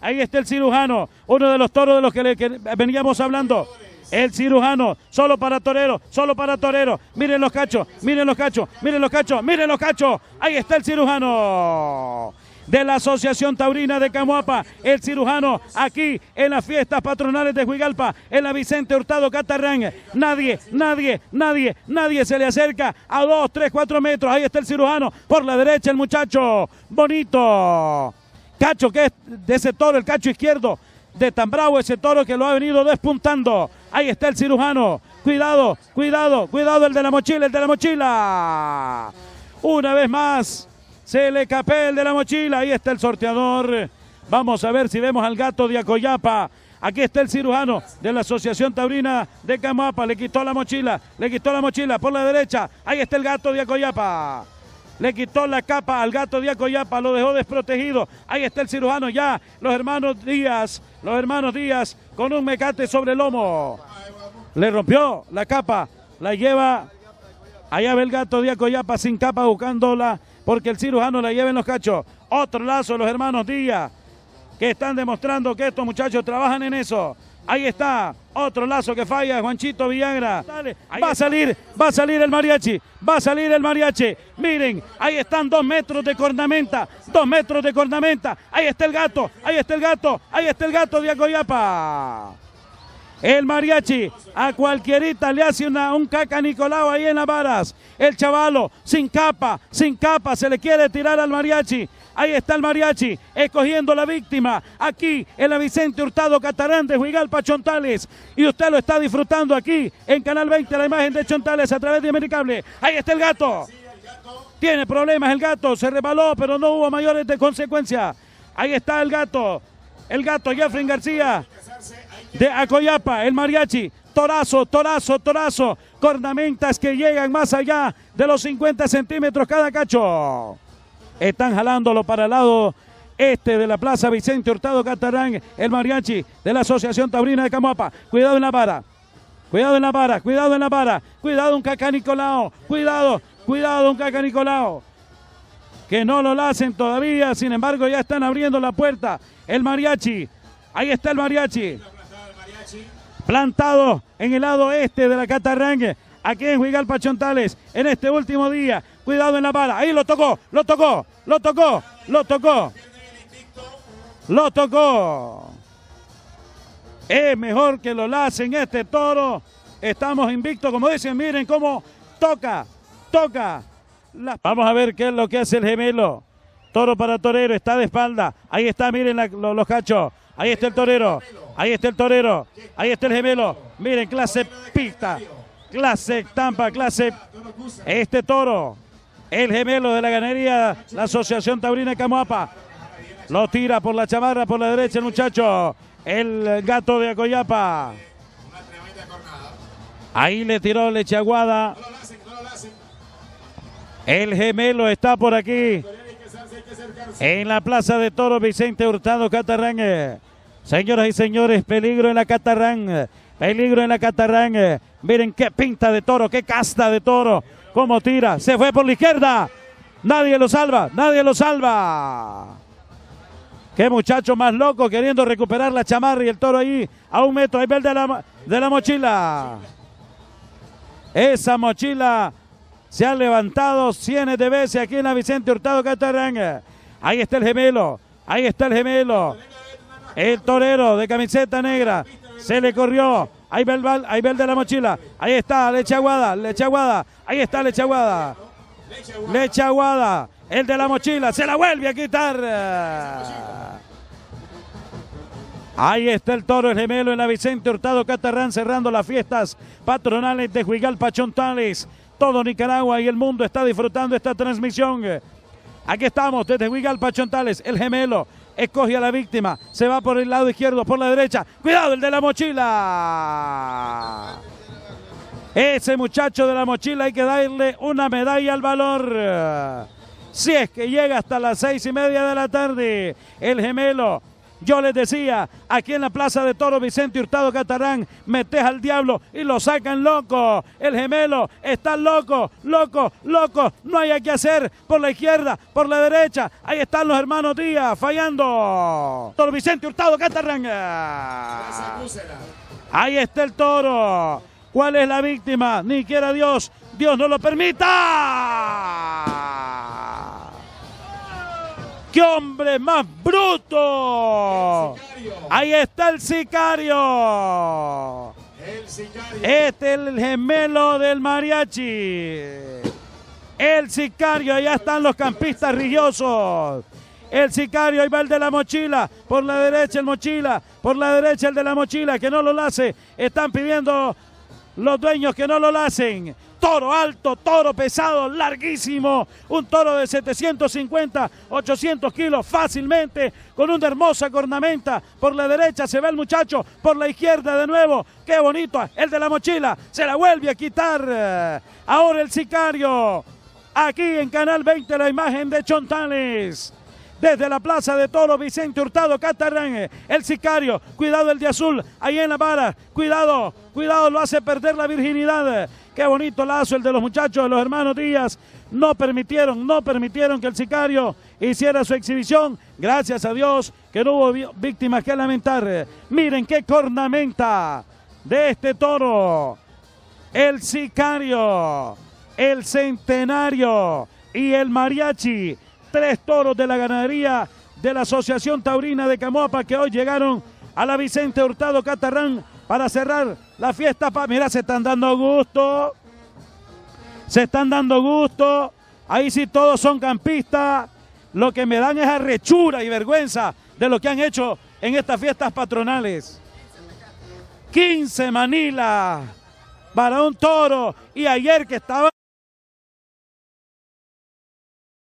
Ahí está el cirujano, uno de los toros de los que, veníamos hablando. El cirujano, solo para torero, solo para torero. Miren los cachos, miren los cachos, miren los cachos, miren los cachos. Ahí está el cirujano de la Asociación Taurina de Camuapa, el cirujano aquí en las fiestas patronales de Huigalpa, en la Vicente Hurtado Catarrán. Nadie, nadie, nadie, nadie se le acerca a dos, tres, cuatro metros. Ahí está el cirujano, por la derecha el muchacho. Bonito. Cacho, que es de ese toro, el cacho izquierdo de tan bravo ese toro que lo ha venido despuntando. Ahí está el cirujano. Cuidado, cuidado, cuidado el de la mochila, el de la mochila. Una vez más, se le capé el de la mochila. Ahí está el sorteador. Vamos a ver si vemos al gato de Acoyapa. Aquí está el cirujano de la Asociación Taurina de Camapa. Le quitó la mochila, le quitó la mochila por la derecha. Ahí está el gato de Acoyapa le quitó la capa al gato Díaz Coyapa, lo dejó desprotegido. Ahí está el cirujano ya, los hermanos Díaz, los hermanos Díaz con un mecate sobre el lomo. Le rompió la capa, la lleva, allá ve el gato Díaz yapa sin capa buscándola porque el cirujano la lleva en los cachos. Otro lazo los hermanos Díaz que están demostrando que estos muchachos trabajan en eso. Ahí está. Otro lazo que falla, Juanchito Villagra. va a salir, va a salir el mariachi, va a salir el mariachi. Miren, ahí están dos metros de cornamenta, dos metros de cornamenta. Ahí está el gato, ahí está el gato, ahí está el gato de Acoyapa. El mariachi a cualquierita le hace una, un caca Nicolau ahí en las varas. El chavalo sin capa, sin capa, se le quiere tirar al mariachi. Ahí está el mariachi escogiendo la víctima. Aquí el la Vicente Hurtado Catarán de Juigalpa Chontales. Y usted lo está disfrutando aquí en Canal 20, la imagen de Chontales a través de Americable. Ahí está el gato. Tiene problemas el gato, se rebaló, pero no hubo mayores de consecuencia. Ahí está el gato. El gato Jeffrey García de Acoyapa, el mariachi. Torazo, torazo, torazo. Cornamentas que llegan más allá de los 50 centímetros cada cacho. Están jalándolo para el lado este de la Plaza Vicente Hurtado Catarán, el mariachi de la Asociación Taurina de Camuapa. Cuidado en la vara. Cuidado en la vara, cuidado en la vara. Cuidado un caca Nicolao. Cuidado, cuidado un caca Nicolao. Que no lo hacen todavía, sin embargo ya están abriendo la puerta. El mariachi. Ahí está el mariachi. Plantado en el lado este de la Catarrangue. Aquí en Juigal Pachontales, en este último día. Cuidado en la bala. Ahí lo tocó, lo tocó, lo tocó, lo tocó. Lo tocó. Es mejor que lo lacen este toro. Estamos invictos, como dicen, miren cómo toca, toca. Vamos a ver qué es lo que hace el gemelo. Toro para torero, está de espalda. Ahí está, miren los cachos. Ahí está el torero. Ahí está el torero. Ahí está el gemelo. Miren, clase pista. Clase tampa, clase. Este toro. El gemelo de la ganería, la Asociación Taurina Camoapa. Lo tira por la chamarra, por la derecha el muchacho. El gato de Acoyapa. Ahí le tiró echaguada. El gemelo está por aquí. En la plaza de toro, Vicente Hurtado Catarrangue. Señoras y señores, peligro en la Catarrán. Peligro en la Catarrán. Miren qué pinta de toro, qué casta de toro. Cómo tira. Se fue por la izquierda. Nadie lo salva, nadie lo salva. Qué muchacho más loco queriendo recuperar la chamarra y el toro ahí a un metro. Ahí ve de la, mochila. Esa mochila se ha levantado cientos de veces aquí en la Vicente Hurtado Catarán. Ahí está el gemelo, ahí está el gemelo. El torero de camiseta negra se le corrió. Ahí va, el, de la mochila. Ahí está Lechaguada, Lechaguada. Ahí está Lechaguada. Lechaguada. El de la mochila se la vuelve a quitar. Ahí está el toro, el gemelo en la Vicente Hurtado Catarrán cerrando las fiestas patronales de Juigal Pachontales. Todo Nicaragua y el mundo está disfrutando esta transmisión. Aquí estamos desde Huigal Pachontales, el gemelo, escoge a la víctima, se va por el lado izquierdo, por la derecha, cuidado el de la mochila. Ese muchacho de la mochila hay que darle una medalla al valor. Si es que llega hasta las seis y media de la tarde, el gemelo yo les decía, aquí en la Plaza de Toro, Vicente Hurtado Catarán, metes al diablo y lo sacan loco. El gemelo está loco, loco, loco. No hay que hacer por la izquierda, por la derecha. Ahí están los hermanos Díaz fallando. Toro Vicente Hurtado Catarán. Ahí está el toro. ¿Cuál es la víctima? Ni quiera Dios. Dios no lo permita. hombre más bruto! Ahí está el sicario. Este es el gemelo del mariachi. El sicario, allá están los campistas rigiosos El sicario, ahí va el de la mochila. Por la derecha el mochila. Por la derecha el de la mochila, que no lo hace. Están pidiendo los dueños que no lo hacen. Toro alto, toro pesado, larguísimo. Un toro de 750, 800 kilos fácilmente. Con una hermosa cornamenta. Por la derecha se ve el muchacho. Por la izquierda de nuevo. Qué bonito. El de la mochila. Se la vuelve a quitar. Ahora el sicario. Aquí en Canal 20 la imagen de Chontanes desde la plaza de Toro, Vicente Hurtado Catarán, el sicario, cuidado el de azul, ahí en la vara, cuidado, cuidado, lo hace perder la virginidad. Qué bonito lazo el de los muchachos, de los hermanos Díaz. No permitieron, no permitieron que el sicario hiciera su exhibición. Gracias a Dios que no hubo víctimas que lamentar. Miren qué cornamenta de este toro. El sicario, el centenario y el mariachi tres toros de la ganadería de la Asociación Taurina de Camoapa que hoy llegaron a la Vicente Hurtado Catarrán para cerrar la fiesta. Mirá, Mira, se están dando gusto. Se están dando gusto. Ahí sí todos son campistas. Lo que me dan es arrechura y vergüenza de lo que han hecho en estas fiestas patronales. 15 Manila para un toro y ayer que estaba...